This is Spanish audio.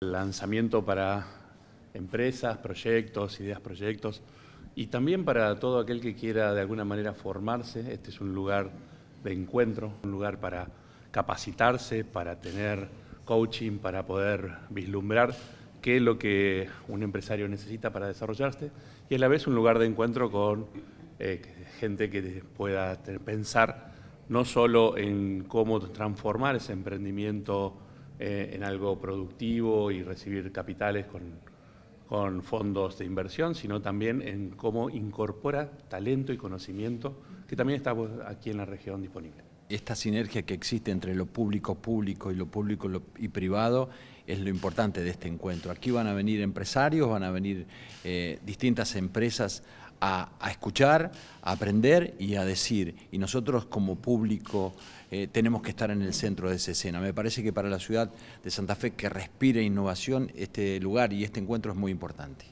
lanzamiento para empresas, proyectos, ideas, proyectos, y también para todo aquel que quiera de alguna manera formarse. Este es un lugar de encuentro, un lugar para capacitarse, para tener coaching, para poder vislumbrar qué es lo que un empresario necesita para desarrollarse, y a la vez un lugar de encuentro con eh, gente que pueda pensar no solo en cómo transformar ese emprendimiento eh, en algo productivo y recibir capitales con, con, fondos de inversión, sino también en cómo incorpora talento y conocimiento que también está aquí en la región disponible esta sinergia que existe entre lo público-público y lo público y privado es lo importante de este encuentro. Aquí van a venir empresarios, van a venir eh, distintas empresas a, escuchar, a aprender y a decir. Y nosotros como público eh, tenemos que estar en el centro de esa escena. Me parece que para la ciudad de Santa Fe que respire innovación, este lugar y este encuentro es muy importante.